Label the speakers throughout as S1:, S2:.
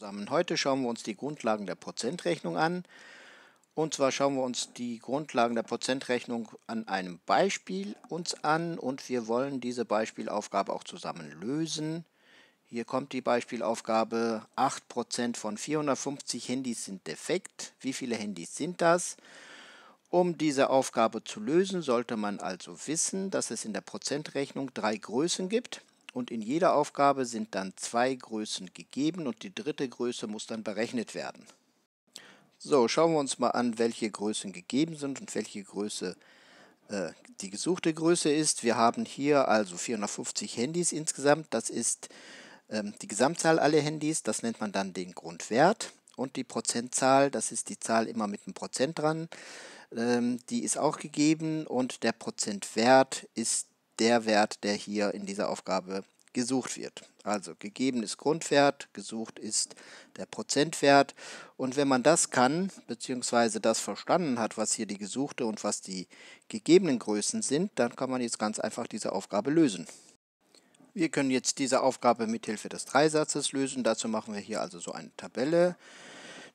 S1: zusammen. Heute schauen wir uns die Grundlagen der Prozentrechnung an. Und zwar schauen wir uns die Grundlagen der Prozentrechnung an einem Beispiel uns an und wir wollen diese Beispielaufgabe auch zusammen lösen. Hier kommt die Beispielaufgabe 8% von 450 Handys sind defekt. Wie viele Handys sind das? Um diese Aufgabe zu lösen, sollte man also wissen, dass es in der Prozentrechnung drei Größen gibt und in jeder Aufgabe sind dann zwei Größen gegeben und die dritte Größe muss dann berechnet werden. So, schauen wir uns mal an, welche Größen gegeben sind und welche Größe äh, die gesuchte Größe ist. Wir haben hier also 450 Handys insgesamt. Das ist ähm, die Gesamtzahl aller Handys. Das nennt man dann den Grundwert. Und die Prozentzahl, das ist die Zahl immer mit einem Prozent dran. Ähm, die ist auch gegeben und der Prozentwert ist der Wert, der hier in dieser Aufgabe gesucht wird. Also gegeben ist Grundwert, gesucht ist der Prozentwert. Und wenn man das kann, beziehungsweise das verstanden hat, was hier die gesuchte und was die gegebenen Größen sind, dann kann man jetzt ganz einfach diese Aufgabe lösen. Wir können jetzt diese Aufgabe mithilfe des Dreisatzes lösen. Dazu machen wir hier also so eine Tabelle.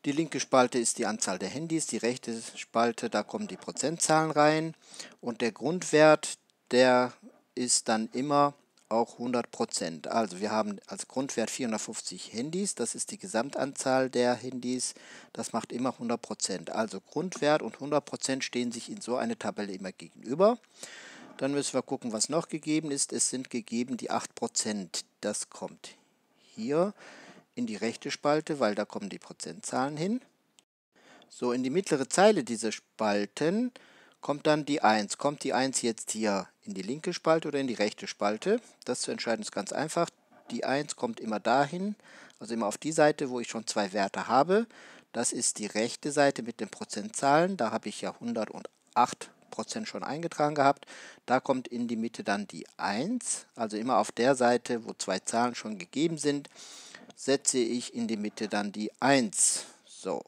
S1: Die linke Spalte ist die Anzahl der Handys, die rechte Spalte, da kommen die Prozentzahlen rein. Und der Grundwert, der ist dann immer auch 100 Also wir haben als Grundwert 450 Handys, das ist die Gesamtanzahl der Handys, das macht immer 100 Also Grundwert und 100 stehen sich in so einer Tabelle immer gegenüber. Dann müssen wir gucken, was noch gegeben ist. Es sind gegeben die 8 Das kommt hier in die rechte Spalte, weil da kommen die Prozentzahlen hin. So, in die mittlere Zeile dieser Spalten kommt dann die 1. Kommt die 1 jetzt hier in die linke Spalte oder in die rechte Spalte? Das zu entscheiden ist ganz einfach. Die 1 kommt immer dahin, also immer auf die Seite, wo ich schon zwei Werte habe. Das ist die rechte Seite mit den Prozentzahlen. Da habe ich ja 108 Prozent schon eingetragen gehabt. Da kommt in die Mitte dann die 1. Also immer auf der Seite, wo zwei Zahlen schon gegeben sind, setze ich in die Mitte dann die 1. So,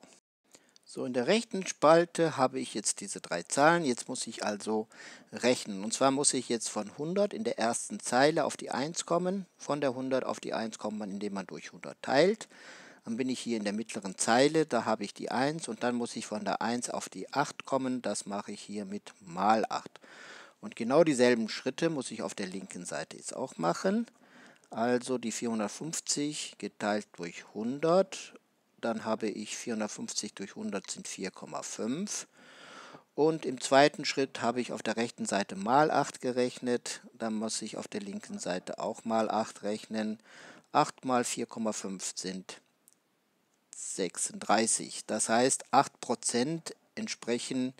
S1: so, in der rechten Spalte habe ich jetzt diese drei Zahlen. Jetzt muss ich also rechnen. Und zwar muss ich jetzt von 100 in der ersten Zeile auf die 1 kommen. Von der 100 auf die 1 kommt man, indem man durch 100 teilt. Dann bin ich hier in der mittleren Zeile, da habe ich die 1 und dann muss ich von der 1 auf die 8 kommen. Das mache ich hier mit mal 8. Und genau dieselben Schritte muss ich auf der linken Seite jetzt auch machen. Also die 450 geteilt durch 100 dann habe ich 450 durch 100 sind 4,5. Und im zweiten Schritt habe ich auf der rechten Seite mal 8 gerechnet. Dann muss ich auf der linken Seite auch mal 8 rechnen. 8 mal 4,5 sind 36. Das heißt, 8% entsprechen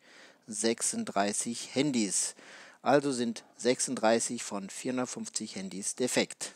S1: 36 Handys. Also sind 36 von 450 Handys defekt.